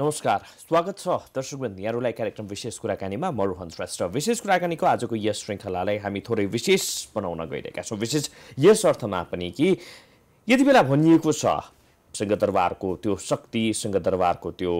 नमस्कार स्वागत छ दर्शकवृन्द यहाँहरूलाई कार्यक्रम विशेष कुराकानीमा म रोहन श्रेष्ठ विशेष कुराकानीको आजको यस श्रृङ्खलालाई हामी थोरै विशेष बनाउन गइरहेका छौँ विशेष यस अर्थमा पनि कि यति बेला भनिएको छ सिंहदरबारको त्यो शक्ति सिंहदरबारको त्यो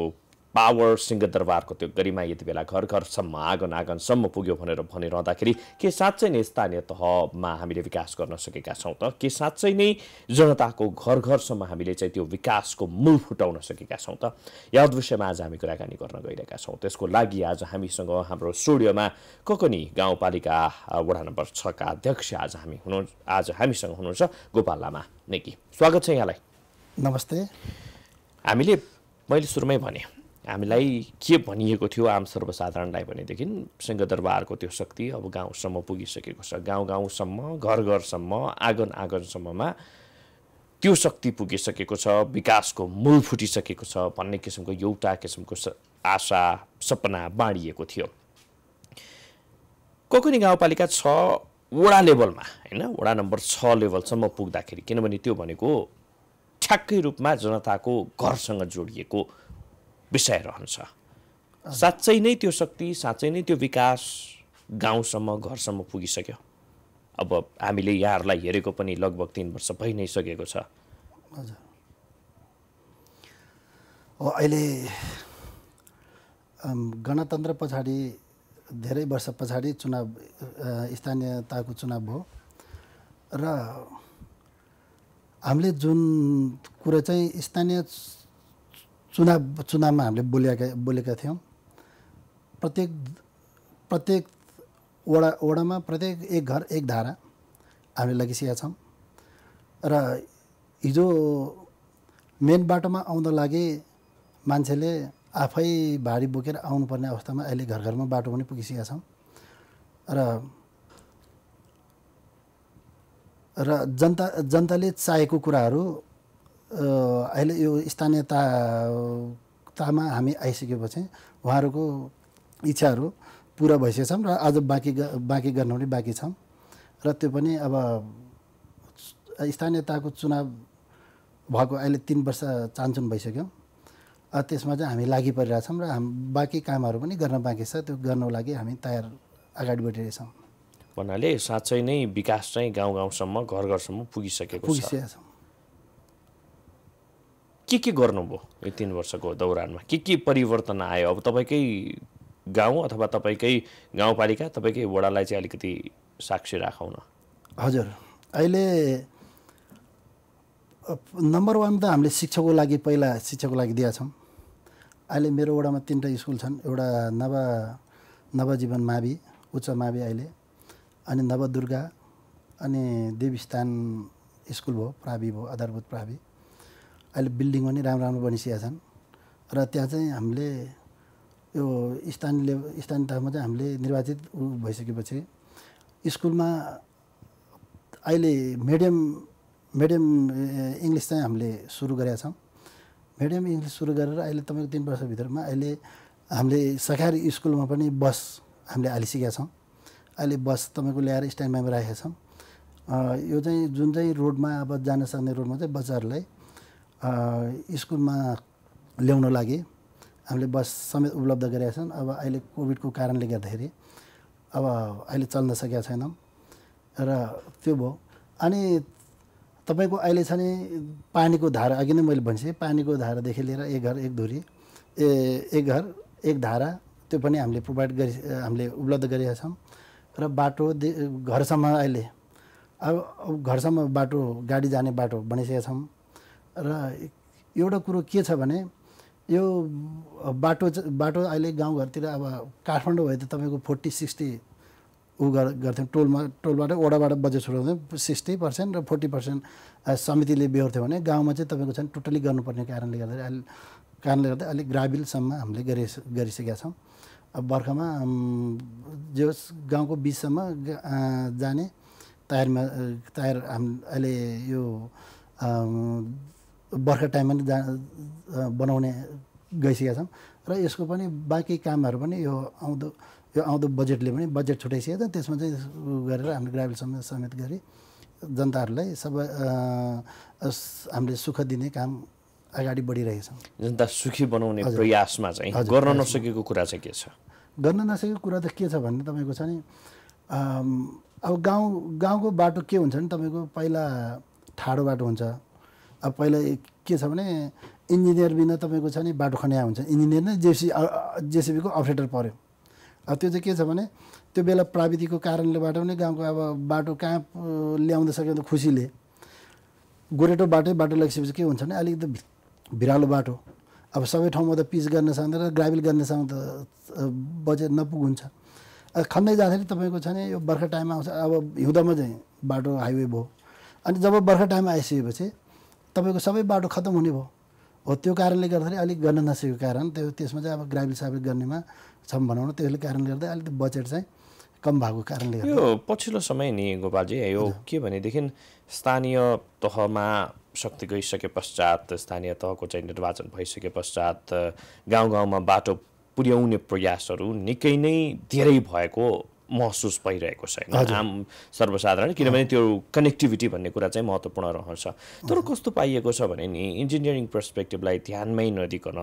पावर सिंहदरबारको त्यो गरिमा यति बेला घर घरसम्म आँगन आँगनसम्म पुग्यो भनेर भनिरहँदाखेरि के साँच्चै नै स्थानीय तहमा हामीले विकास गर्न सकेका छौँ त के साँच्चै नै जनताको घर घरसम्म हामीले चाहिँ त्यो विकासको मूल फुटाउन सकेका छौँ त याद विषयमा आज हामी कुराकानी गर्न गइरहेका छौँ त्यसको लागि आज हामीसँग हाम्रो स्टुडियोमा ककनी गाउँपालिका वडा नम्बर छका अध्यक्ष आज हामी हुनु आज हामीसँग हुनुहुन्छ गोपाल लामा नेकी स्वागत छ यहाँलाई नमस्ते हामीले मैले सुरुमै भने हामीलाई के भनिएको थियो आम सर्वसाधारणलाई भनेदेखि सिंहदरबारको त्यो शक्ति अब गाउँसम्म पुगिसकेको छ गाउँ गाउँसम्म घर घरसम्म आँगन आँगनसम्ममा त्यो शक्ति पुगिसकेको छ विकासको मूल फुटिसकेको छ भन्ने किसिमको एउटा किसिमको आशा सपना बाँडिएको थियो कोकनी गाउँपालिका छ वडा लेभलमा होइन वडा नम्बर छ लेभलसम्म पुग्दाखेरि किनभने त्यो भनेको ठ्याक्कै रूपमा जनताको घरसँग जोडिएको विषय रहन्छ साँच्चै नै त्यो शक्ति साँच्चै नै त्यो विकास गाउँसम्म घरसम्म पुगिसक्यो अब हामीले यहाँहरूलाई हेरेको पनि लगभग तिन वर्ष भइ नै सकेको छ हजुर अहिले गणतन्त्र पछाडि धेरै वर्ष पछाडि चुनाव स्थानीयताको चुनाव भयो र हामीले जुन कुरो चाहिँ स्थानीय चुनाव चुनावमा हामीले बोलेका बोलेका थियौँ प्रत्येक प्रत्येक वडा वडामा प्रत्येक एक घर एक धारा हामीले लगिसकेका छौँ र हिजो मेन बाटोमा आउन लागि मान्छेले आफै भारी बोकेर आउनुपर्ने अवस्थामा अहिले घर घरमा बाटो पनि पुगिसकेका छौँ र र जनता जनताले चाहेको कुराहरू अहिले यो स्थानीयतामा हामी आइसकेपछि उहाँहरूको इच्छाहरू पुरा भइसकेको छौँ र आज बाँकी बाँकी गर्नु पनि बाँकी छौँ र त्यो पनि अब स्थानीयताको चुनाव भएको अहिले तिन वर्ष चान्चुन भइसक्यो त्यसमा चाहिँ हामी लागि परिरहेछौँ र हाम बाँकी कामहरू पनि गर्न बाँकी छ त्यो गर्नको लागि हामी तयार अगाडि बढिरहेछौँ भन्नाले साँच्चै नै विकास चाहिँ गाउँ गाउँसम्म घर घरसम्म पुगिसकेको पुगिसकेका छौँ के के गर्नुभयो यो तिन वर्षको दौरानमा के के परिवर्तन आयो अब तपाईँकै गाउँ अथवा तपाईँकै गाउँपालिका तपाईँकै वडालाई चाहिँ अलिकति साक्षी राखौँ न हजुर अहिले नम्बर वान त हामीले शिक्षकको लागि पहिला शिक्षकको लागि छौँ अहिले मेरो वडामा तिनवटा स्कुल छन् एउटा नव नवजीवन मावि उच्च मावि अहिले अनि नवदुर्गा अनि देवस्थान स्कुल भयो प्रावि भयो आधारभूत प्रावि अहिले बिल्डिङ पनि राम्रो राम्रो बनिसकेका छन् र त्यहाँ चाहिँ हामीले यो स्थानीय लेभल स्थानीय तहमा चाहिँ हामीले निर्वाचित भइसकेपछि स्कुलमा अहिले मिडियम मिडियम इङ्ग्लिस चाहिँ हामीले सुरु गरेका छौँ मिडियम इङ्ग्लिस सुरु गरेर अहिले तपाईँको तिन वर्षभित्रमा अहिले हामीले सरकारी स्कुलमा पनि बस हामीले हालिसकेका छौँ अहिले बस तपाईँको ल्याएर स्ट्यान्डमा राखेका छौँ यो चाहिँ जुन चाहिँ रोडमा अब जान सक्ने रोडमा चाहिँ बच्चाहरूलाई स्कुलमा ल्याउन लागि हामीले बस समेत उपलब्ध गरेका छन् अब अहिले कोभिडको कारणले गर्दाखेरि अब अहिले चल्न सकेका छैनौँ र त्यो भयो अनि तपाईँको अहिले छ नि पानीको धारा अघि नै मैले भन्छु पानीको धारादेखि लिएर एक घर एक धुरी ए एक घर एक धारा त्यो पनि हामीले प्रोभाइड गरि हामीले उपलब्ध गरेका छौँ र बाटो घरसम्म अहिले अब घरसम्म बाटो गाडी जाने बाटो बनिसकेका छौँ र एउटा कुरो के छ भने यो बाटो बाटो अहिले गाउँघरतिर अब काठमाडौँ भयो त तपाईँको फोर्टी सिक्सटी ऊ गर्थ्यौँ टोलमा टोलबाट ओडाबाट बजेट छुट्याउँथ्यौँ सिक्सटी पर्सेन्ट र फोर्टी पर्सेन्ट समितिले बेहोर्थ्यो भने गाउँमा चाहिँ तपाईँको चाहिँ टोटली गर्नुपर्ने कारणले गर्दा अहिले कारणले गर्दा अलिक ग्राबिलसम्म हामीले गरि गरिसकेका छौँ अब बर्खामा जो गाउँको बिचसम्म जाने तयारमा तयार हाम अहिले यो बर्खा टाइममा नि जा बनाउने गइसकेका छौँ र यसको पनि बाँकी कामहरू पनि यो आउँदो यो आउँदो बजेटले पनि बजेट छुट्याइसकेको छ त्यसमा चाहिँ गरेर हामीले ग्रामीण समेत समेत गरी जनताहरूलाई सबै हामीले सुख दिने काम अगाडि बढिरहेको छौँ जनता सुखी बनाउने प्रयासमा चाहिँ गर्न नसकेको कुरा चाहिँ के छ गर्न नसकेको कुरा त के छ भने तपाईँको छ नि अब गाउँ गाउँको बाटो के हुन्छ भने तपाईँको पहिला ठाडो बाटो हुन्छ अब पहिला के छ भने इन्जिनियर बिना तपाईँको छ नि बाटो खन्या हुन्छ इन्जिनियर नै जेसी जेसिबीको अपरेटर पऱ्यो अब त्यो चाहिँ के छ भने त्यो बेला प्राविधिकको बाटो पनि गाउँको अब बाटो कहाँ ल्याउँदै सक्यो भने खुसीले गोरेटो बाटै बाटो लगाइसकेपछि के हुन्छ भने अलिकति भिरालो बाटो अब सबै ठाउँमा त पिच गर्न सक्दैन र ग्राभिल गर्ने त बजेट हुन्छ खन्दै जाँदाखेरि तपाईँको छ नि यो बर्खा टाइममा आउँछ अब हिउँदमा चाहिँ बाटो हाइवे भयो अनि जब बर्खा टाइम आइसकेपछि तपाईँको सबै बाटो खत्तम हुने भयो हो त्यो कारणले गर्दाखेरि अलिक गर्न नसकेको कारण त्यो त्यसमा चाहिँ अब ग्रामीण साबित गर्नेमा छ भनौँ न त्यसले कारणले गर्दा अलिकति बजेट चाहिँ कम भएको कारणले यो पछिल्लो समय नि गोपालजी यो के भनेदेखि स्थानीय तहमा शक्ति गइसके पश्चात स्थानीय तहको चाहिँ निर्वाचन भइसके पश्चात गाउँ गाउँमा बाटो पुर्याउने प्रयासहरू निकै नै धेरै भएको महसुस भइरहेको छैन आम सर्वसाधारण किनभने त्यो कनेक्टिभिटी भन्ने कुरा चाहिँ महत्त्वपूर्ण रहन्छ तर कस्तो पाइएको छ भने नि इन्जिनियरिङ पर्सपेक्टिभलाई ध्यानमै नदिकन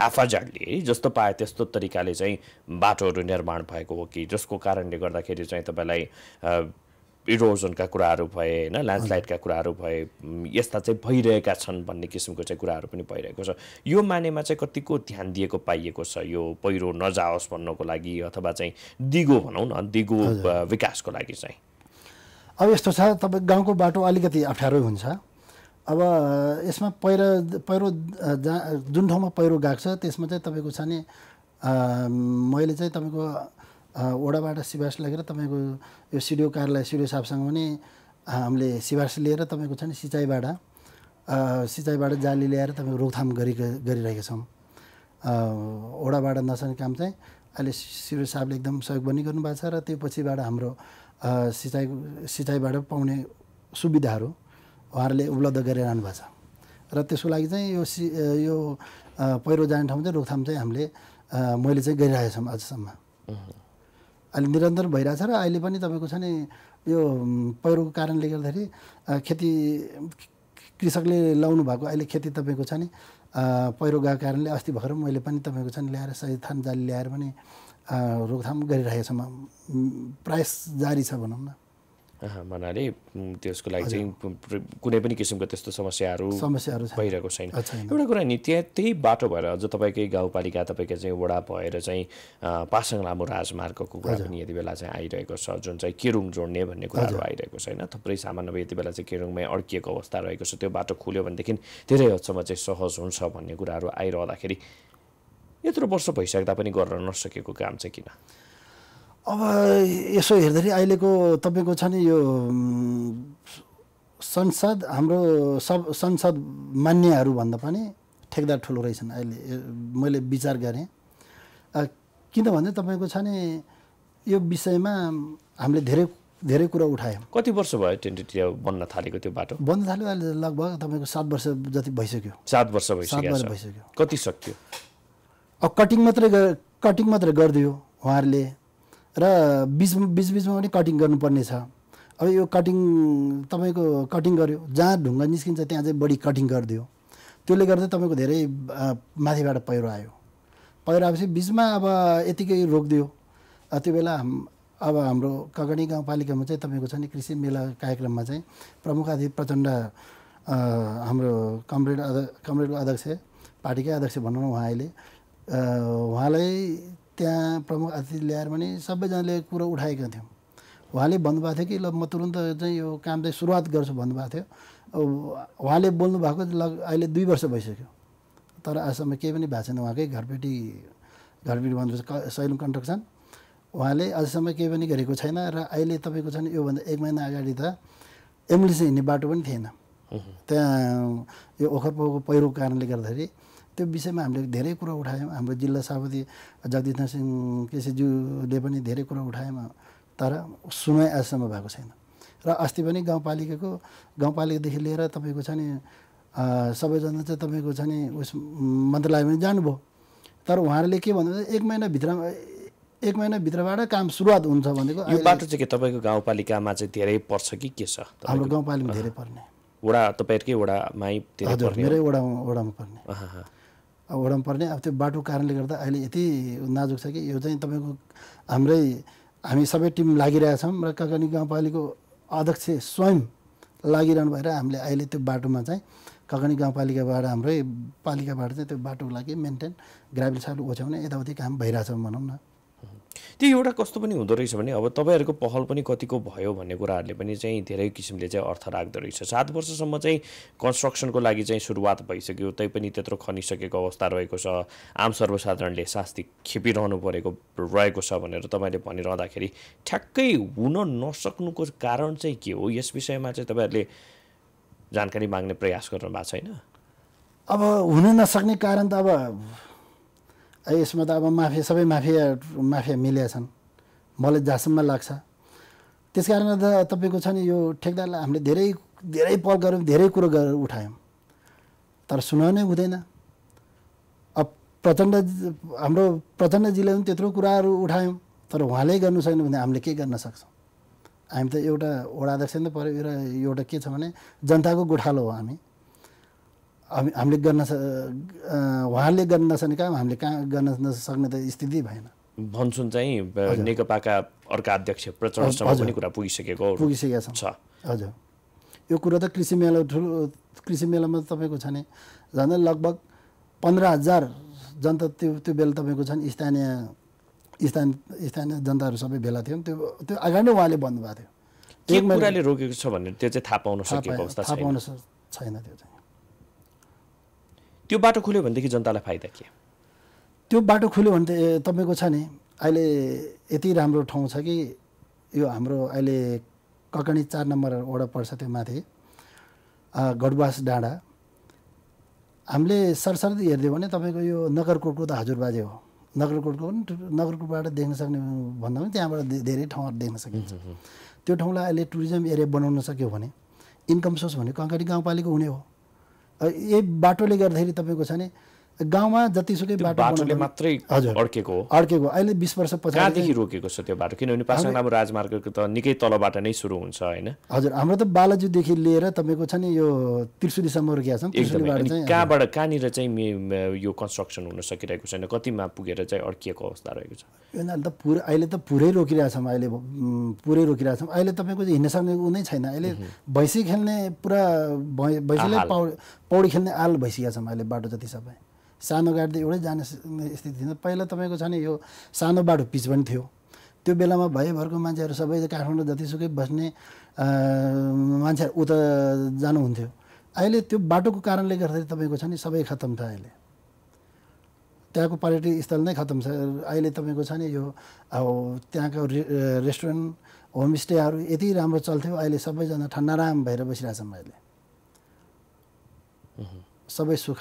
है जस्तो पाए त्यस्तो तरिकाले चाहिँ बाटोहरू निर्माण भएको हो कि जसको कारणले गर्दाखेरि चाहिँ तपाईँलाई इरोजनका कुराहरू भए होइन ल्यान्डस्लाइडका कुराहरू भए यस्ता चाहिँ भइरहेका छन् भन्ने किसिमको चाहिँ कुराहरू पनि भइरहेको छ यो मानेमा चाहिँ कतिको ध्यान दिएको पाइएको छ यो पहिरो नजाओस् भन्नको लागि अथवा चाहिँ दिगो भनौँ न दिगो विकासको लागि चाहिँ अब यस्तो छ तपाईँ गाउँको बाटो अलिकति अप्ठ्यारो हुन्छ अब यसमा पहिरो पहिरो जुन ठाउँमा पहिरो गएको छ त्यसमा चाहिँ तपाईँको छ नि मैले चाहिँ तपाईँको ओडाबाट सिभास लागेर तपाईँको यो सिडिओ कार्यालय सिडिओ साहबसँग पनि हामीले सिभास लिएर तपाईँको छ नि सिँचाइबाट सिँचाइबाट जाली ल्याएर तपाईँको रोकथाम गरि गरिरहेका छौँ ओडाबाट नसक्ने काम चाहिँ अहिले सिडिओ साहबले एकदम सहयोग पनि गर्नुभएको छ र त्यो पछिबाट हाम्रो सिँचाइ सिँचाइबाट पाउने सुविधाहरू उहाँहरूले उपलब्ध गरिरहनु भएको छ र त्यसको लागि चाहिँ यो सि यो पहिरो जाने ठाउँ चाहिँ रोकथाम चाहिँ हामीले मैले चाहिँ गरिरहेको छौँ आजसम्म अहिले निरन्तर भइरहेछ र अहिले पनि तपाईँको छ नि यो पहिरोको कारणले गर्दाखेरि खेती कृषकले लाउनु भएको अहिले खेती तपाईँको छ नि पहिरो गएको कारणले अस्ति भर्खर मैले पनि तपाईँको छ नि ल्याएर सही थान जाली ल्याएर पनि रोकथाम गरिरहेको म प्रायस जारी छ भनौँ न भन्नाले त्यसको लागि चाहिँ कुनै पनि किसिमको त्यस्तो समस्याहरू समस्याहरू भइरहेको छैन एउटा कुरा नि त्यहाँ त्यही बाटो भएर अझ तपाईँकै गाउँपालिका तपाईँको चाहिँ वडा भएर चाहिँ पासाङ लामो राजमार्गको कुरा पनि यति बेला चाहिँ आइरहेको छ जुन चाहिँ केरुङ जोड्ने भन्ने कुराहरू आइरहेको छ होइन थुप्रै सामान्य अब यति बेला चाहिँ केरुङमै अड्किएको अवस्था रहेको छ त्यो बाटो खुल्यो भनेदेखि धेरै हदसम्म चाहिँ सहज हुन्छ भन्ने कुराहरू आइरहँदाखेरि यत्रो वर्ष भइसक्दा पनि गर्न नसकेको काम चाहिँ किन अब यसो हेर्दाखेरि अहिलेको तपाईँको छ नि यो संसद हाम्रो सब संसद भन्दा पनि ठेकदार ठुलो रहेछन् अहिले मैले विचार गरेँ किनभने तपाईँको छ नि यो विषयमा हामीले धेरै धेरै कुरा उठायौँ कति वर्ष भयो टेन्टेटिया बन्न थालेको त्यो बाटो बन्न थाल्यो अहिले लगभग तपाईँको सात वर्ष जति भइसक्यो सात वर्ष भइसक्यो सात वर्ष भइसक्यो कति सक्यो अब कटिङ मात्रै कटिङ मात्रै गरिदियो उहाँहरूले र बिच बिचमा पनि कटिङ गर्नुपर्ने छ अब यो कटिङ तपाईँको कटिङ गऱ्यो जहाँ ढुङ्गा निस्किन्छ त्यहाँ चाहिँ बढी कटिङ गरिदियो त्यसले गर्दा तपाईँको धेरै माथिबाट पहिरो आयो पहिरो आएपछि बिचमा अब यतिकै रोकिदियो त्यो बेला हाम अब हाम्रो कगडी गाउँपालिकामा चाहिँ तपाईँको छ नि कृषि मेला कार्यक्रममा चाहिँ प्रमुख आदि प्रचण्ड हाम्रो कमरेड अध कमरेडको अध्यक्ष पार्टीकै अध्यक्ष भनौँ न उहाँ अहिले उहाँलाई त्यहाँ प्रमुख अतिथि ल्याएर पनि सबैजनाले कुरो उठाएका थियौँ उहाँले भन्नुभएको थियो कि ल म तुरन्त चाहिँ यो काम चाहिँ सुरुवात गर्छु भन्नुभएको थियो उहाँले बोल्नु भएको लग अहिले दुई वर्ष भइसक्यो तर आजसम्म केही पनि भएको छैन उहाँकै घरपेटी घरपेटी भन्नुपर्छ क सैलुङ छन् उहाँले अझसम्म केही पनि गरेको छैन र अहिले तपाईँको नि योभन्दा एक महिना अगाडि त एम्बुलेन्स हिँड्ने बाटो पनि थिएन त्यहाँ यो ओखरपोको पहिरोको कारणले गर्दाखेरि त्यो विषयमा हामीले धेरै कुरा उठायौँ हाम्रो जिल्ला सभापति जगदीश सिंह केसीज्यूले पनि धेरै कुरा उठायौँ तर सुनवाई आजसम्म भएको छैन र अस्ति पनि गाउँपालिकाको गाउँपालिकादेखि लिएर तपाईँको छ नि सबैजना चाहिँ तपाईँको छ नि उस मन्त्रालय पनि जानुभयो तर उहाँहरूले के भन्नु एक महिनाभित्र एक महिनाभित्रबाट काम सुरुवात हुन्छ भनेको यो बाटो चाहिँ के तपाईँको गाउँपालिकामा चाहिँ धेरै पर्छ कि के छ हाम्रो गाउँपालिकामा धेरै पर्ने वडा तपाईँहरूकै वडामै धेरै मेरै वडामा वडामा पर्ने ओढाउनु पर्ने अब त्यो बाटो कारणले गर्दा अहिले यति नाजुक छ कि यो चाहिँ तपाईँको हाम्रै हामी सबै टिम लागिरहेछौँ र ककनी गाउँपालिको अध्यक्ष स्वयं लागिरहनु भएर हामीले अहिले त्यो बाटोमा चाहिँ कगनी गाउँपालिकाबाट हाम्रै पालिकाबाट चाहिँ त्यो बाटोको लागि मेन्टेन ग्राभिल साल ओछ्याउने यताउति काम भइरहेछ भनौँ न त्यो एउटा कस्तो पनि हुँदो रहेछ भने अब तपाईँहरूको पहल पनि कतिको भयो भन्ने कुराहरूले पनि चाहिँ धेरै किसिमले चाहिँ अर्थ राख्दो रहेछ सात वर्षसम्म चाहिँ कन्स्ट्रक्सनको लागि चाहिँ सुरुवात भइसक्यो तै पनि त्यत्रो खनिसकेको अवस्था रहेको छ आम सर्वसाधारणले शास्ति खेपिरहनु परेको रहेको छ भनेर तपाईँले भनिरहँदाखेरि ठ्याक्कै हुन नसक्नुको कारण चाहिँ के हो यस विषयमा चाहिँ तपाईँहरूले जानकारी माग्ने प्रयास गर्नु भएको छैन अब हुन नसक्ने कारण त अब यसमा त अब माफिया सबै माफिया माफिया मिलेका छन् मलाई जहाँसम्म लाग्छ त्यस कारण त तपाईँको छ नि यो ठेकदारलाई हामीले धेरै धेरै पल गऱ्यौँ धेरै कुरो गरेर उठायौँ तर सुनाउनै हुँदैन अब प्रचण्ड हाम्रो प्रचण्डजीले पनि त्यत्रो कुराहरू उठायौँ तर उहाँले गर्नु सकेन भने हामीले के गर्न सक्छौँ हामी त एउटा वडा अध्यक्ष नै पऱ्यो र एउटा के छ भने जनताको गोठालो हो हामी हामीले गर्न उहाँहरूले गर्न नसक्ने काम हामीले कहाँ गर्न नसक्ने त स्थिति भएन भन्छु चाहिँ नेकपाका अर्का अध्यक्ष प्रचण्ड कुरा पुगिसकेको पुगिसकेको छ हजुर यो कुरो त कृषि मेला ठुलो कृषि मेलामा तपाईँको छ नि झन्डै लगभग पन्ध्र हजार जनता त्यो त्यो बेला तपाईँको छ नि स्थानीय स्थान स्थानीय जनताहरू सबै भेला थियो त्यो त्यो अगाडि नै उहाँले भन्नुभएको थियो के कुराले रोकेको छ भनेर त्यो चाहिँ थाहा पाउन सकेको अवस्था थाहा पाउन छैन त्यो चाहिँ त्यो बाटो खुल्यो भनेदेखि जनतालाई फाइदा के त्यो बाटो खुल्यो भने त तपाईँको छ नि अहिले यति राम्रो ठाउँ छ कि यो हाम्रो अहिले ककडी चार नम्बर वडा पर्छ त्यो माथि गडवास डाँडा हामीले सरसर्दी हेरिदियो भने तपाईँको यो नगरकोटको त हजुरबाजे हो नगरकोटको पनि नगरकोटबाट देख्न सक्ने भन्दा पनि त्यहाँबाट धेरै ठाउँहरू देख्न सकिन्छ त्यो ठाउँलाई अहिले टुरिज्म एरिया बनाउन सक्यो भने इन्कम सोर्स भने कङ्कडी गाउँपालिका हुने हो यही बाटोले गर्दाखेरि तपाईँको छ नि गाउँमा जतिसुकै बाटोले मात्रै अड्केको अड्केको अहिले बिस वर्ष पछाडिदेखि रोकेको छ त्यो बाटो किनभने पासाङ लामो राजमार्गको त निकै तलबाट नै सुरु हुन्छ होइन हजुर हाम्रो त बालाजुदेखि लिएर तपाईँको छ नि यो त्रिशुलीसम्म रोकिया छ कहाँबाट कहाँनिर चाहिँ यो कन्स्ट्रक्सन हुन सकिरहेको छैन कतिमा पुगेर चाहिँ अड्किएको अवस्था रहेको छ त पुरै अहिले त पुरै रोकिरहेछौँ अहिले पुरै रोकिरहेछौँ अहिले तपाईँको हिँड्न सक्ने ऊ नै छैन अहिले भैँसी खेल्ने पुरा भैँसीलाई पौडी खेल्ने आल भइसकेका छौँ अहिले बाटो जति सबै सानो गाडी एउटै जाने स्थिति थिएन पहिला तपाईँको छ नि यो सानो बाटो पिच पनि थियो त्यो बेलामा भएभरको मान्छेहरू सबै काठमाडौँ जतिसुकै बस्ने मान्छेहरू उता जानुहुन्थ्यो अहिले त्यो बाटोको कारणले गर्दाखेरि तपाईँको छ नि सबै खत्तम छ अहिले त्यहाँको पर्यटक स्थल नै खत्तम छ अहिले तपाईँको छ नि यो अब त्यहाँको रे रेस्टुरेन्ट होमस्टेहरू यति राम्रो चल्थ्यो अहिले सबैजना ठन्डाराम भएर बसिरहेछौँ अहिले सबै सुख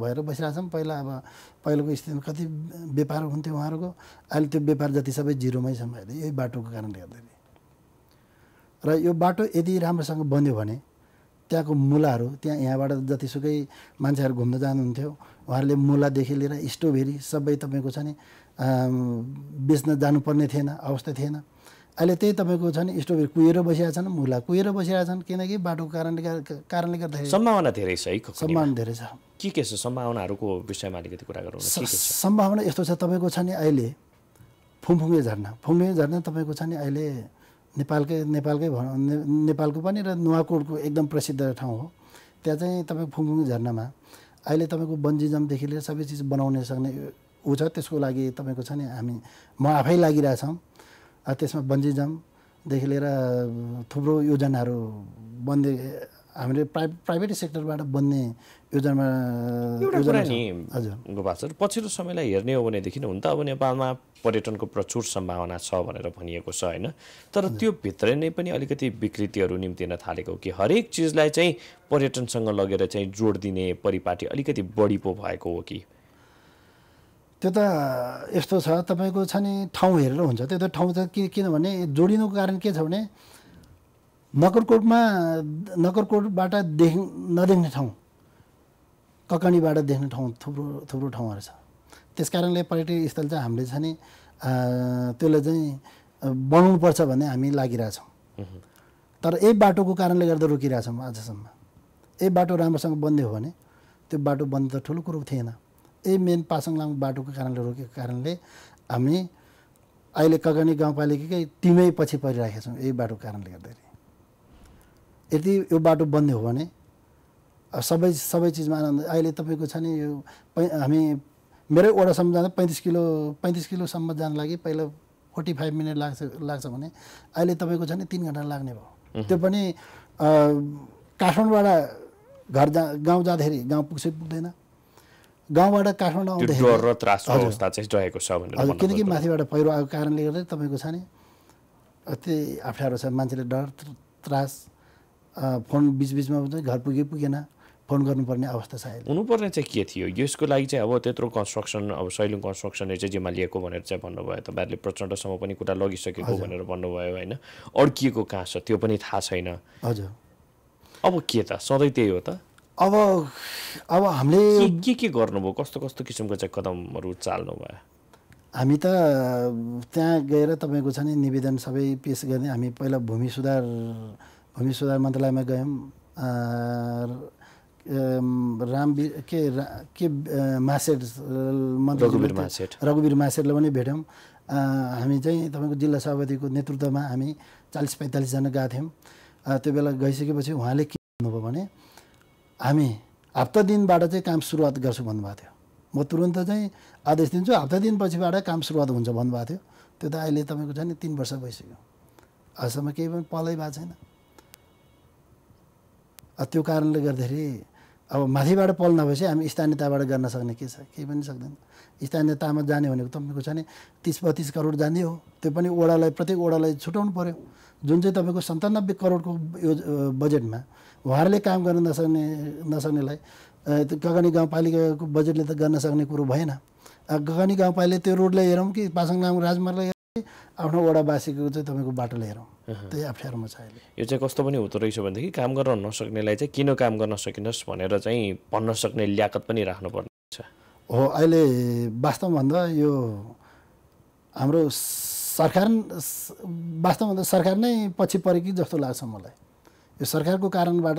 भएर बसिरहेछौँ पहिला अब पहिलाको स्थितिमा कति व्यापार हुन्थ्यो उहाँहरूको अहिले त्यो व्यापार जति सबै जिरोमै छ अहिले यही बाटोको कारणले गर्दाखेरि र यो बाटो यदि राम्रोसँग बन्यो भने त्यहाँको मुलाहरू त्यहाँ यहाँबाट जतिसुकै मान्छेहरू घुम्न जानुहुन्थ्यो उहाँहरूले मुलादेखि लिएर स्ट्रबेरी सबै तपाईँको छ नि बेच्न जानुपर्ने थिएन अवस्था थिएन अहिले त्यही तपाईँको नि स्ट्रबेरी कुहिएर बसिरहेको छन् मुला कुहिएर बसिरहेको छन् किनकि बाटोको कारणले कारणले गर्दाखेरि सम्भावना धेरै छ है सम्भावना धेरै छ के के छ सम्भावनाहरूको विषयमा अलिकति कुरा गरौँ सम्भावना यस्तो छ तपाईँको छ नि अहिले फुङफुङ्गे झरना फुङफुङ्गे झरना तपाईँको छ नि अहिले नेपालकै नेपालकै भनौँ नेपालको पनि र नुवाकोटको एकदम प्रसिद्ध ठाउँ हो त्यहाँ चाहिँ तपाईँको फुङफुङ्गे झरनामा अहिले तपाईँको बन्जिजमदेखि लिएर सबै चिज बनाउने सक्ने ऊ छ त्यसको लागि तपाईँको छ नि हामी म आफै लागिरहेछौँ त्यसमा बन्जी जम्पदेखि लिएर थुप्रो योजनाहरू बन्ने हामीले प्राइ प्राइभेट सेक्टरबाट बन्ने योजनामा योजना नि गोपाल सर पछिल्लो समयलाई हेर्ने हो भनेदेखि हुन त अब नेपालमा पर्यटनको प्रचुर सम्भावना छ भनेर भनिएको छ होइन तर त्यो भित्र नै पनि अलिकति विकृतिहरू निम्तिन थालेको कि हरेक चिजलाई चाहिँ पर्यटनसँग लगेर चाहिँ जोड दिने परिपाटी अलिकति बढी पो भएको हो कि त्यो त यस्तो छ तपाईँको छ नि ठाउँ हेरेर हुन्छ त्यो त ठाउँ त के किनभने जोडिनुको कारण के छ भने नगरकोटमा नगरकोटबाट देख नदेख्ने ठाउँ ककनीबाट देख्ने ठाउँ थुप्रो थुप्रो ठाउँहरू छ त्यस कारणले पर्यटक स्थल चाहिँ हामीले छ नि त्यसलाई चाहिँ बनाउनुपर्छ भन्ने हामी लागिरहेछौँ तर यही बाटोको कारणले गर्दा रोकिरहेछौँ आजसम्म यही बाटो राम्रोसँग बन्दै हो भने त्यो बाटो बन्द त ठुलो कुरो थिएन यही मेन पासाङ लामो बाटोको कारणले रोकेको कारणले हामी अहिले कगनी गाउँपालिकाकै टिमै पछि परिरहेका छौँ यही बाटोको कारणले गर्दाखेरि यदि यो बाटो बन्द हो भने सबै सबै चिजमा आनन्द अहिले तपाईँको छ नि यो हामी मेरै ओडासम्म जाँदा पैँतिस किलो पैँतिस किलोसम्म जानु लागि पहिला फोर्टी फाइभ मिनट लाग्छ लाग्छ भने अहिले तपाईँको छ नि तिन घन्टा लाग्ने भयो त्यो पनि काठमाडौँबाट घर जा गाउँ जाँदाखेरि गाउँ पुग्छ पुग्दैन गाउँबाट काठमाडौँ आउँदाखेरि किनकि माथिबाट पहिरो आएको कारणले गर्दा तपाईँको छ नि अति अप्ठ्यारो छ मान्छेले डर त्रास फोन बिचबिचमा घर पुगे पुगेन फोन गर्नुपर्ने अवस्था छ हुनुपर्ने चाहिँ के थियो यसको लागि चाहिँ अब त्यत्रो कन्स्ट्रक्सन अब सैलुङ कन्स्ट्रक्सनले चाहिँ जिम्मा लिएको भनेर चाहिँ भन्नुभयो तपाईँहरूले प्रचण्डसम्म पनि कुरा लगिसकेको भनेर भन्नुभयो होइन अड्किएको कहाँ छ त्यो पनि थाहा छैन हजुर अब के त सधैँ त्यही हो त अब अब हामीले के के गर्नुभयो कस्तो कस्तो किसिमको चाहिँ कदमहरू चाल्नु भयो हामी त त्यहाँ गएर तपाईँको छ नि निवेदन सबै पेस गर्ने हामी पहिला भूमि सुधार भूमि सुधार मन्त्रालयमा गयौँ रामवीर के रा, के मासेट मन्त्री रघुवीर मासेडलाई पनि भेट्यौँ हामी चाहिँ तपाईँको जिल्ला सभापतिको नेतृत्वमा हामी चालिस पैँतालिसजना गएको थियौँ त्यो बेला गइसकेपछि उहाँले के भन्नुभयो भने हामी हप्ता दिनबाट चाहिँ काम सुरुवात गर्छु भन्नुभएको थियो म तुरन्त चाहिँ आदेश दिन्छु हप्ता दिनपछिबाट काम सुरुवात हुन्छ भन्नुभएको थियो त्यो त अहिले तपाईँको छ नि तिन वर्ष भइसक्यो अहिलेसम्म केही पनि पलै भएको छैन त्यो कारणले गर्दाखेरि अब माथिबाट पल नभएपछि हामी स्थानीयताबाट गर्न सक्ने के छ केही पनि सक्दैन स्थानीयतामा जाने भनेको तपाईँको छ नि तिस बत्तिस करोड जाने हो त्यो पनि ओडालाई प्रत्येक ओडालाई छुट्याउनु पऱ्यो जुन चाहिँ तपाईँको सन्तानब्बे करोडको यो बजेटमा उहाँहरूले काम गर्न नसक्ने नसक्नेलाई गगनी गाउँपालिकाको बजेटले त गर्न सक्ने कुरो भएन गगनी गाउँपालिकाले त्यो रोडलाई हेरौँ कि पासाङ नाम राजमार्गलाई आफ्नो वडावासीको चाहिँ तपाईँको बाटोलाई हेरौँ त्यही अप्ठ्यारोमा छ अहिले यो चाहिँ कस्तो पनि हुँदो रहेछ भनेदेखि काम गर्न नसक्नेलाई चाहिँ किन काम गर्न सकिनुहोस् भनेर चाहिँ भन्न सक्ने ल्याकत पनि राख्नुपर्ने छ हो अहिले वास्तवभन्दा यो हाम्रो सरकार वास्तवमा त सरकार नै पछि परे कि जस्तो लाग्छ मलाई यो सरकारको कारणबाट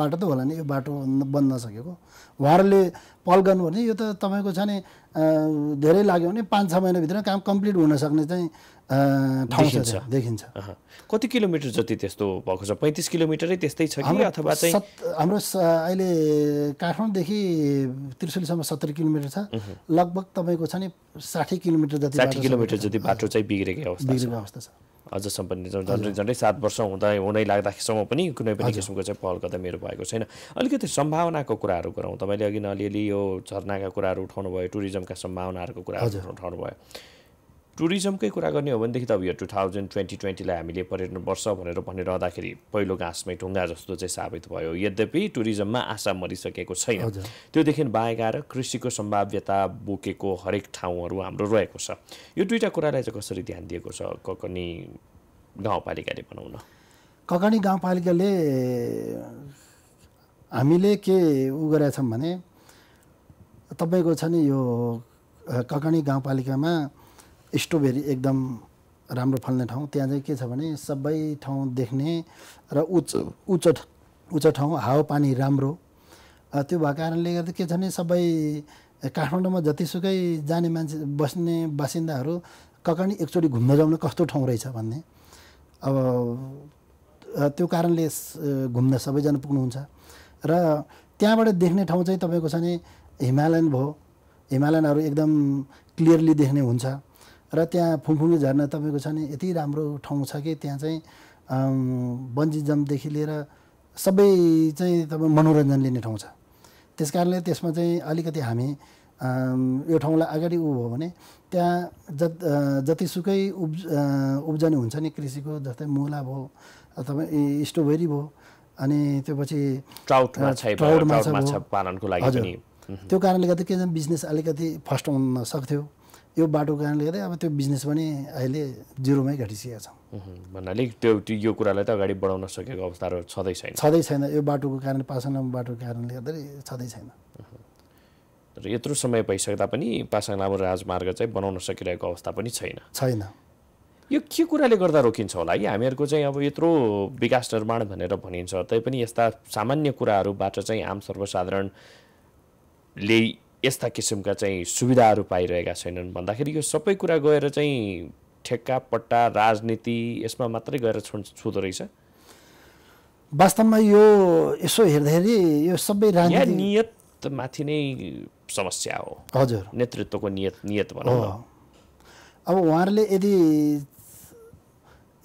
बाट त होला नि यो बाटो बन्द नसकेको उहाँहरूले पहल गर्नु भने यो त तपाईँको छ नि धेरै लाग्यो भने पाँच छ महिनाभित्र काम कम्प्लिट हुनसक्ने चाहिँ ठाउँ छ देखिन्छ कति किलोमिटर जति त्यस्तो भएको छ पैँतिस किलोमिटरै त्यस्तै छ कि अथवा चाहिँ हाम्रो अहिले काठमाडौँदेखि त्रिशुलीसम्म सत्तरी किलोमिटर छ लगभग तपाईँको छ नि साठी किलोमिटर जति साठी किलोमिटर जति बाटो चाहिँ बिग्रेकै अवस्था बिग्रेको अवस्था छ अझसम्म पनि झन्डै झन्डै सात वर्ष हुँदा हुनै लाग्दाखेरिसम्म पनि कुनै पनि किसिमको चाहिँ पहल गर्दा मेरो भएको छैन अलिकति सम्भावनाको कुराहरू गरौँ तपाईँले अघि अलिअलि यो झरनाका कुराहरू उठाउनु भयो टुरिज्मका सम्भावनाहरूको कुराहरू भयो टुरिज्मकै कुरा गर्ने हो भनेदेखि त अब यो टु थाउजन्ड ट्वेन्टी ट्वेन्टीलाई हामीले पर्यटन वर्ष भनेर भनिरहँदाखेरि पहिलो घाँसमै ढुङ्गा जस्तो चाहिँ साबित भयो यद्यपि टुरिज्ममा आशा मरिसकेको छैन त्योदेखि बाहेक आएर कृषिको सम्भाव्यता बोकेको हरेक ठाउँहरू हाम्रो रहेको छ यो दुईवटा कुरालाई चाहिँ कसरी ध्यान दिएको छ ककनी गाउँपालिकाले बनाउन ककनी गाउँपालिकाले हामीले के उ गरेका छौँ भने तपाईँको छ नि यो ककनी गाउँपालिकामा स्ट्रबेरी एकदम राम्रो फल्ने ठाउँ त्यहाँ चाहिँ के छ भने सबै ठाउँ देख्ने र उच्च उच्च उच्च ठाउँ हावापानी राम्रो त्यो भएको कारणले गर्दा के छ भने सबै काठमाडौँमा जतिसुकै जाने मान्छे बस्ने बासिन्दाहरू ककनी एकचोटि घुम्न जाउने कस्तो ठाउँ रहेछ भन्ने अब त्यो कारणले घुम्न सबैजना पुग्नुहुन्छ र त्यहाँबाट देख्ने ठाउँ चाहिँ तपाईँको छ भने हिमालयन भयो हिमालयनहरू एकदम क्लियरली देख्ने हुन्छ र त्यहाँ फुङफुङ झरना तपाईँको छ नि यति राम्रो ठाउँ छ कि त्यहाँ चाहिँ बन्जी जम्पदेखि लिएर सबै चाहिँ तपाईँ मनोरञ्जन लिने ठाउँ छ त्यस कारणले त्यसमा चाहिँ अलिकति हामी यो ठाउँलाई अगाडि ऊ भयो भने त्यहाँ जत जतिसुकै उब्ज उब्जनी हुन्छ नि कृषिको जस्तै मुला भयो अथवा स्ट्रबेरी भयो अनि त्यो पछि ट्राउट माछा पालनको लागि हजुर त्यो कारणले गर्दा के बिजनेस अलिकति फस्टाउन सक्थ्यो यो बाटोको कारणले गर्दा अब त्यो बिजनेस पनि अहिले जिरोमै घटिसकेका छौँ भन्नाले त्यो यो कुरालाई त अगाडि बढाउन सकेको अवस्थाहरू छँदै छैन छँदै छैन यो बाटोको कारणले पासाङ बाटोको कारणले गर्दाखेरि छँदै छैन र यत्रो समय भइसक्दा पनि पासाङ लामो राजमार्ग चाहिँ बनाउन सकिरहेको अवस्था पनि छैन छैन यो के कुराले गर्दा रोकिन्छ होला है हामीहरूको चाहिँ अब यत्रो विकास निर्माण भनेर भनिन्छ तैपनि यस्ता सामान्य कुराहरूबाट चाहिँ आम सर्वसाधारणले यस्ता किसिमका चाहिँ सुविधाहरू पाइरहेका छैनन् भन्दाखेरि यो सबै कुरा गएर चाहिँ ठेक्का पट्टा राजनीति यसमा मात्रै गएर छु छुँदो रहेछ वास्तवमा यो यसो हेर्दाखेरि यो सबै राजनीति नियत माथि नै समस्या हो हजुर नेतृत्वको नियत नियत भनौँ अब उहाँहरूले यदि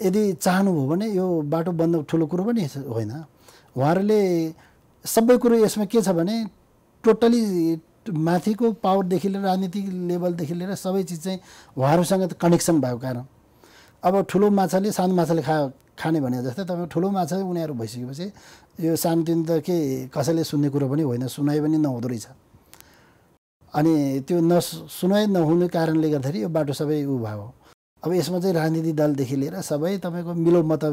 यदि चाहनुभयो भने यो बाटो बन्द ठुलो कुरो पनि होइन उहाँहरूले सबै कुरो यसमा के छ भने टोटली माथिको पावरदेखि लिएर राजनीतिक लेभलदेखि लिएर सबै चिज चाहिँ उहाँहरूसँग कनेक्सन भएको कारण अब ठुलो माछाले सानो माछाले खा खाने भने जस्तै तपाईँको ठुलो माछा उनीहरू भइसकेपछि यो दिन त के कसैले सुन्ने कुरो पनि होइन सुनाइ पनि नहुँदो रहेछ अनि त्यो सुनाइ नहुने कारणले गर्दाखेरि यो बाटो सबै उ भयो अब यसमा चाहिँ राजनीति दलदेखि लिएर सबै तपाईँको मिलो मत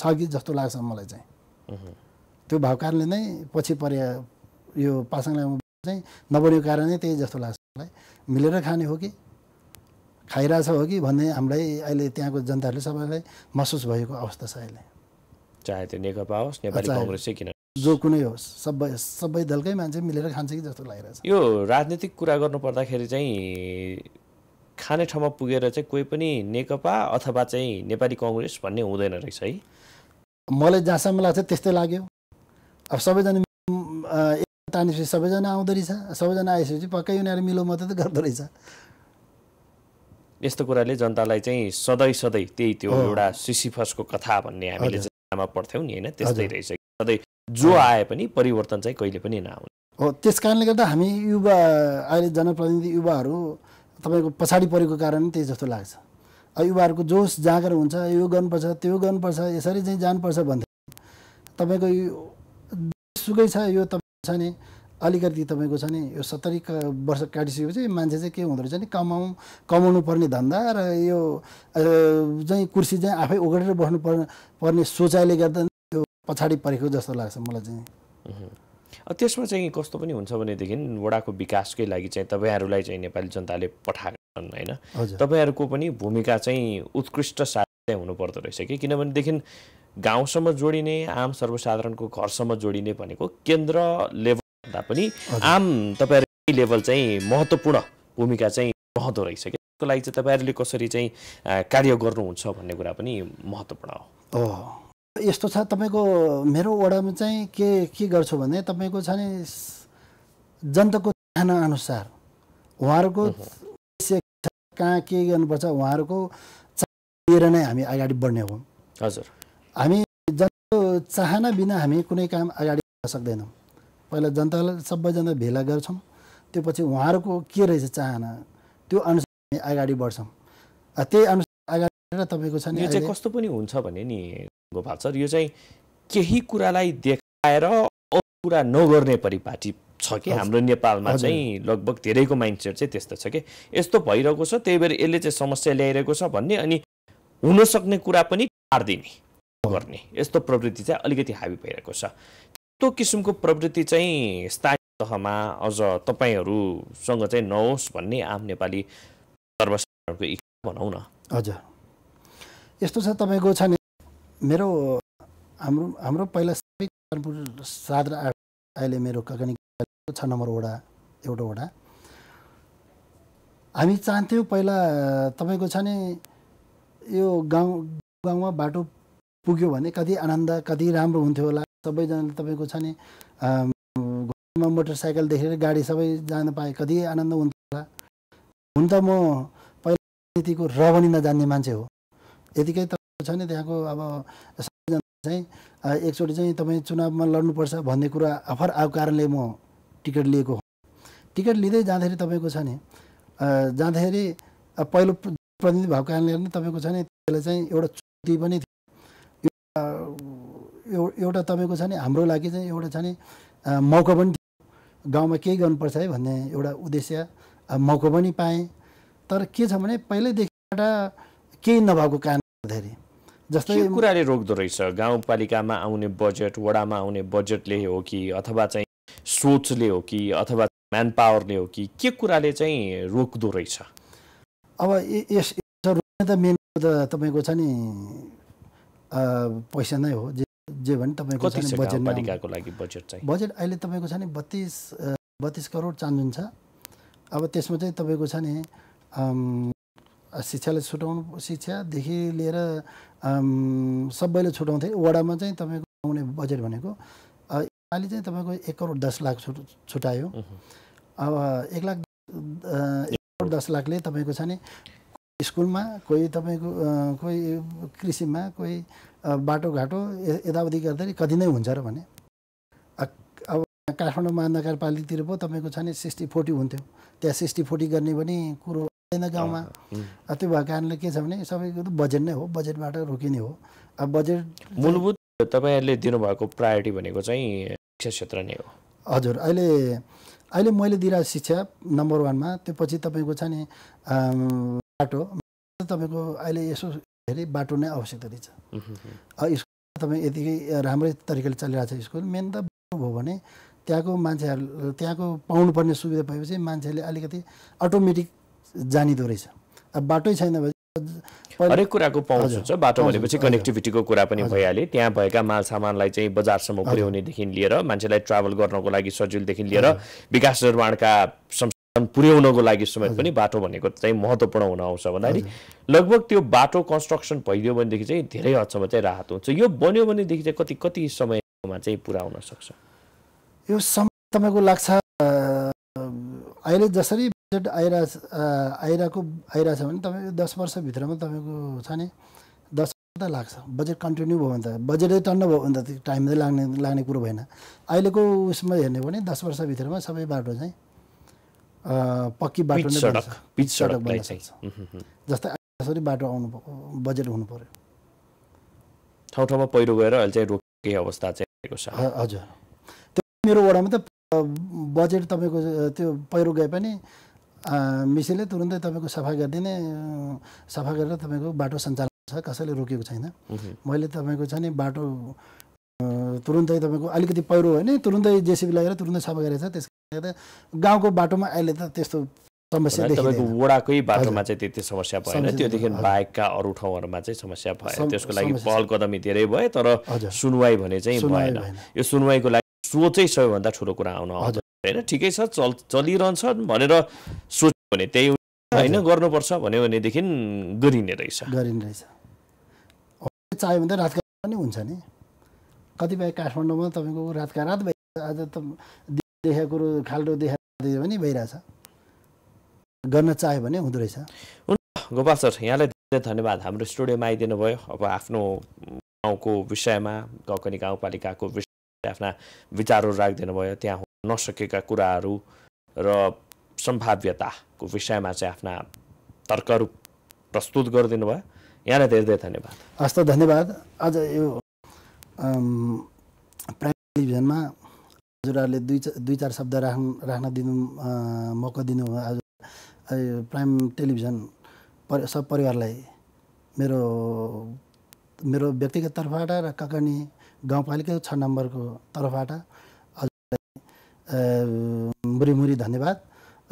छ कि जस्तो लाग्छ मलाई चाहिँ त्यो भएको कारणले नै पछि पर्या यो पासाङ चाहिँ कारण नै त्यही जस्तो लाग्छ मलाई मिलेर खाने हो कि खाइरहेछ हो कि भन्ने हामीलाई अहिले त्यहाँको जनताहरूले सबैलाई महसुस भएको अवस्था छ अहिले चाहे त्यो नेकपा होस् नेपाली किन जो कुनै होस् सबै सबै दलकै मान्छे मिलेर खान्छ कि जस्तो लागिरहेछ यो राजनीतिक कुरा गर्नुपर्दाखेरि चाहिँ खाने ठाउँमा पुगेर चाहिँ कोही पनि नेकपा अथवा चाहिँ नेपाली कङ्ग्रेस भन्ने हुँदैन रहेछ है मलाई जहाँसम्म लाग्छ त्यस्तै लाग्यो अब सबैजना तानेपछि सबैजना आउँदो रहेछ सबैजना आइसकेपछि पक्कै उनीहरू मिलो त गर्दो रहेछ यस्तो कुराले जनतालाई चाहिँ सधैँ सधैँ त्यही त्यो एउटा सिसिफसको कथा भन्ने हामीले पढ्थ्यौँ नि होइन त्यस्तै रहेछ सधैँ जो आए पनि परिवर्तन चाहिँ कहिले पनि नआउने हो त्यस कारणले गर्दा हामी युवा अहिले जनप्रतिनिधि युवाहरू तपाईँको पछाडि परेको कारण त्यही जस्तो लाग्छ युवाहरूको जोस जाँगर हुन्छ यो गर्नुपर्छ त्यो गर्नुपर्छ यसरी चाहिँ जानुपर्छ भन्दै तपाईँको सुकै छ यो छ नि अलिकति तपाईँको छ नि यो सत्तरी वर्ष काटिसकेपछि मान्छे चाहिँ के हुँदो रहेछ नि कमाउ कमाउनु पर्ने धन्दा र यो चाहिँ कुर्सी चाहिँ आफै ओगटेर बस्नु पर्ने पर्ने सोचाइले गर्दा त्यो पछाडि परेको जस्तो लाग्छ मलाई चाहिँ त्यसमा चाहिँ कस्तो पनि हुन्छ भनेदेखि वडाको विकासकै लागि चाहिँ तपाईँहरूलाई चाहिँ नेपाली जनताले पठाएछन् होइन तपाईँहरूको पनि भूमिका चाहिँ उत्कृष्ट साथ हुनुपर्दो रहेछ कि किनभनेदेखि गाउँसम्म जोडिने आम सर्वसाधारणको घरसम्म जोडिने भनेको केन्द्र लेभल भन्दा पनि आम तपाईँहरू लेभल चाहिँ महत्त्वपूर्ण भूमिका चाहिँ महत्त्व रहेछ क्या त्यसको लागि चाहिँ तपाईँहरूले कसरी चाहिँ कार्य गर्नुहुन्छ भन्ने कुरा पनि महत्त्वपूर्ण हो यस्तो छ तपाईँको मेरो वडामा चाहिँ के के गर्छु भने तपाईँको छ नि जनताको चाहना अनुसार उहाँहरूको कहाँ के गर्नुपर्छ उहाँहरूको चाहिएर नै हामी अगाडि बढ्ने हो हजुर हामी जनताको चाहना बिना हामी कुनै काम अगाडि बढ्न सक्दैनौँ पहिला जनतालाई सबैजना भेला गर्छौँ त्यो पछि उहाँहरूको के रहेछ चाहना त्यो अनुसार हामी अगाडि बढ्छौँ त्यही अनुसार अगाडि बढेर तपाईँको छ नि यो चाहिँ कस्तो पनि हुन्छ भने नि गोपाल सर यो चाहिँ केही कुरालाई देखाएर अरू कुरा नगर्ने परिपाटी छ कि हाम्रो नेपालमा चाहिँ लगभग धेरैको माइन्डसेट चाहिँ त्यस्तो छ कि यस्तो भइरहेको छ त्यही भएर यसले चाहिँ समस्या ल्याइरहेको छ भन्ने अनि हुनसक्ने कुरा पनि पारिदिने गर्ने यस्तो प्रवृत्ति चाहिँ अलिकति हाबी भइरहेको छ त्यस्तो किसिमको प्रवृत्ति चाहिँ स्थानीय तहमा अझ तपाईँहरूसँग चाहिँ नहोस् भन्ने आम नेपाली सर्वसाधारणको इच्छा भनौँ न हजुर यस्तो छ तपाईँको छ नि मेरो हाम्रो हाम्रो पहिला साधारण अहिले मेरो कगनी छ नम्बर वडा एउटा वडा हामी चाहन्थ्यौँ पहिला तपाईँको छ नि यो गाउँ गाउँमा बाटो पुग्यो भने कति आनन्द कति राम्रो हुन्थ्यो होला सबैजनाले तपाईँको छ नि घरमा मोटरसाइकल देखेर गाडी सबै जान पाए कति आनन्द हुन्थ्यो होला हुन त म पहिला राजनीतिको र पनि नजान्ने मान्छे हो यतिकै त छ नि त्यहाँको अब चाहिँ एकचोटि चाहिँ तपाईँ चुनावमा लड्नुपर्छ भन्ने कुरा अफर आएको कारणले म टिकट लिएको हो टिकट लिँदै जाँदाखेरि तपाईँको छ नि जाँदाखेरि पहिलो प्रतिनिधि भएको कारणले पनि तपाईँको छ नि त्यसलाई चाहिँ एउटा चुनौती पनि थियो एउ एउटा तपाईँको छ नि हाम्रो लागि चाहिँ एउटा छ नि मौका पनि गाउँमा केही गर्नुपर्छ है भन्ने एउटा उद्देश्य मौका पनि पाएँ तर के छ भने पहिल्यैदेखिबाट केही नभएको कारण गर्दाखेरि जस्तै कुराले रोक्दो रहेछ गाउँपालिकामा आउने बजेट वडामा आउने बजेटले हो कि अथवा चाहिँ सोचले हो कि अथवा म्यान पावरले हो कि के कुराले चाहिँ रोक्दो रहेछ अब यस त मेन त तपाईँको छ नि पैसा नै हो जे जे भने तपाईँको बजेट बजेट अहिले तपाईँको छ नि बत्तिस बत्तिस करोड चान्जुन छ अब त्यसमा चाहिँ तपाईँको छ नि शिक्षालाई छुट्याउनु शिक्षादेखि लिएर सबैले छुट्याउँथे वडामा चाहिँ तपाईँको आउने बजेट भनेको अहिले चाहिँ तपाईँको एक करोड दस लाख छु छुट्यायो अब एक लाख एक करोड दस लाखले तपाईँको छ नि स्कुलमा कोही तपाईँको कोही कृषिमा कोही बाटोघाटो यताउति गर्दाखेरि कति नै हुन्छ र भने अब काठमाडौँ महानगरपालिकातिर पो तपाईँको छ नि सिक्सटी फोर्टी हुन्थ्यो त्यहाँ सिक्सटी फोर्टी गर्ने पनि कुरो आउँदैन गाउँमा त्यो भएको कारणले के छ भने सबैको त बजेट नै हो बजेटबाट रोकिने हो अब बजेट मूलभूत तपाईँहरूले दिनुभएको प्रायोरिटी भनेको चाहिँ शिक्षा क्षेत्र नै हो हजुर अहिले अहिले मैले दिइरहेको शिक्षा नम्बर वानमा त्यो पछि तपाईँको छ नि बाटो तपाईँको अहिले यसो धेरै बाटो नै आवश्यकता रहेछ स्कुल तपाईँ यतिकै राम्रै तरिकाले चलिरहेको छ स्कुल मेन त भयो भने त्यहाँको मान्छेहरू त्यहाँको पाउनुपर्ने सुविधा भएपछि मान्छेले अलिकति अटोमेटिक जानिँदो रहेछ अब बाटै छैन भने हरेक कुराको पहुँच हुन्छ बाटो भनेपछि कनेक्टिभिटीको कुरा पनि भइहाल्यो त्यहाँ भएका माल सामानलाई चाहिँ बजारसम्म पुर्याउनेदेखि लिएर मान्छेलाई ट्राभल गर्नको लागि सजिलोदेखि लिएर विकास निर्माणका पुर्याउनको लागि समय पनि बाटो भनेको चाहिँ महत्त्वपूर्ण हुन आउँछ भन्दाखेरि लगभग त्यो बाटो कन्स्ट्रक्सन भइदियो भनेदेखि चाहिँ धेरै हदसम्म चाहिँ राहत हुन्छ यो बन्यो भनेदेखि चाहिँ कति कति समयमा चाहिँ पुरा हुन सक्छ यो समय तपाईँको लाग्छ अहिले जसरी बजेट आइरह आइरहेको आइरहेछ भने तपाईँको दस वर्षभित्रमा तपाईँको छ नि दस त लाग्छ बजेट कन्टिन्यू भयो भने त बजेटै टन्न भयो भने त टाइम चाहिँ लाग्ने लाग्ने कुरो भएन अहिलेको उसमा हेर्ने भने दस वर्षभित्रमा सबै बाटो चाहिँ पक्की बाटो नै सडक पिच सडक बन्न सक्छ जस्तै यसरी बाटो आउनु बजेट हुनु पर्यो ठाउँ ठाउँमा पहिरो गएर अहिले चाहिँ रोके अवस्था चाहिँ छ हजुर त्यो मेरो वडामा त बजेट तपाईँको त्यो पहिरो गए पनि मिसीले तुरुन्तै तपाईँको सफा गरिदिने सफा गरेर तपाईँको बाटो सञ्चालन छ कसैले रोकेको छैन मैले तपाईँको छ नि बाटो तुरुन्तै तपाईँको अलिकति पहिरो होइन तुरुन्तै जेसिबी लगेर तुरुन्तै सफा गरेको छ त्यस गाउँको बाटोमा अहिले त त्यस्तो समस्या तपाईँको वडाकै बाटोमा चाहिँ त्यति समस्या भएन त्योदेखि बाहेकका अरू ठाउँहरूमा चाहिँ समस्या भएन त्यसको लागि पहल कदमी धेरै भए तर सुनवाई भने चाहिँ भएन यो सुनवाईको लागि सोचै सबैभन्दा ठुलो कुरा आउन होइन ठिकै छ चल चलिरहन्छ भनेर सोच्यो भने त्यही होइन गर्नुपर्छ भन्यो भनेदेखि गरिने रहेछ गरिने रहेछ चाह्यो भने त रातका पनि हुन्छ नि कतिपय काठमाडौँमा तपाईँको रातका रात भइ आज त देखाएको कुरो खाल्टो देखाइदियो भने भइरहेछ गर्न चाह्यो भने हुँदो रहेछ गोपाल सर यहाँलाई धेरै धन्यवाद हाम्रो स्टुडियोमा आइदिनु भयो अब आफ्नो गाउँको विषयमा गकनी गाउँपालिकाको विषय आफ्ना विचारहरू राखिदिनु भयो त्यहाँ हुन नसकेका कुराहरू र सम्भाव्यताको विषयमा चाहिँ आफ्ना तर्कहरू प्रस्तुत गरिदिनु भयो यहाँलाई धेरै धेरै धन्यवाद हस्त धन्यवाद आज यो प्राइम टेलिभिजनमा हजुरहरूले दुई चार दुई चार शब्द राख्नु राख्न दिनु मौका दिनुभयो आज प्राइम टेलिभिजन पर सब परिवारलाई मेरो मेरो व्यक्तिगत तर्फबाट र ककनी गाउँपालिका छ नम्बरको तर्फबाट हजुरलाई मुरीमुरी धन्यवाद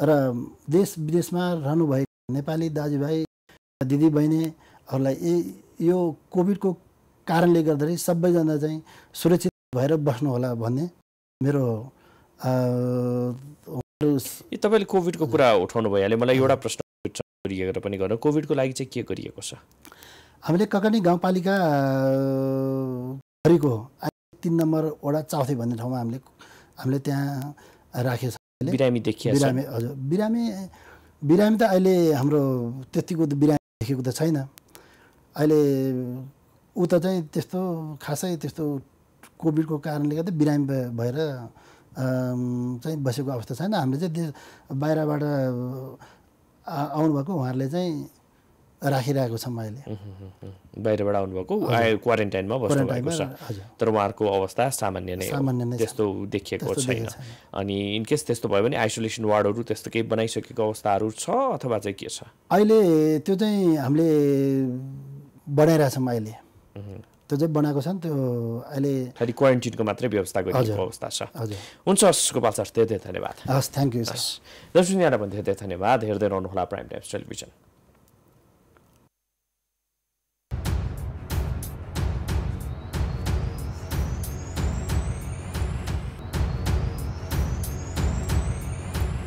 र देश विदेशमा रहनुभएको नेपाली दाजुभाइ दिदीबहिनीहरूलाई ए यो कोभिडको कारणले गर्दाखेरि सबैजना चाहिँ सुरक्षित भएर बस्नुहोला भन्ने मेरो यो तपाईँले कोभिडको कुरा उठाउनु भइहाल्यो मलाई एउटा प्रश्न गरिएर पनि गर्नु कोभिडको लागि चाहिँ के गरिएको छ हामीले ककनी गाउँपालिका घरिको तिन नम्बर वडा चाउथे भन्ने ठाउँमा हामीले हामीले त्यहाँ राखेको छ बिरामी देखियो बिरामी हजुर बिरामी बिरामी त अहिले हाम्रो त्यतिको त बिरामी देखेको त छैन अहिले त चाहिँ त्यस्तो खासै त्यस्तो कोभिडको कारणले गर्दा बिरामी भएर चाहिँ बसेको अवस्था छैन हामीले चाहिँ देश बाहिरबाट आउनुभएको उहाँहरूले चाहिँ राखिरहेको छौँ अहिले बाहिरबाट आउनुभएको क्वारेन्टाइनमा बस्नु भएको छ तर उहाँहरूको अवस्था सामान्य नै त्यस्तो देखिएको छैन अनि इनकेस त्यस्तो भयो भने आइसोलेसन वार्डहरू त्यस्तो केही बनाइसकेको अवस्थाहरू छ अथवा चाहिँ के छ अहिले त्यो चाहिँ हामीले बढाइरहेछौँ अहिले त्यो चाहिँ बनाएको छ नि त्यो अहिले खालि क्वारेन्टिनको मात्रै व्यवस्था गरिएको अवस्था छ हजुर हुन्छ हस् गोपाल सर धेरै धेरै धन्यवाद हस् थ्याङ्क यू सर दर्शक यहाँलाई पनि धेरै धेरै धन्यवाद हेर्दै रहनुहोला प्राइम टाइम्स टेलिभिजन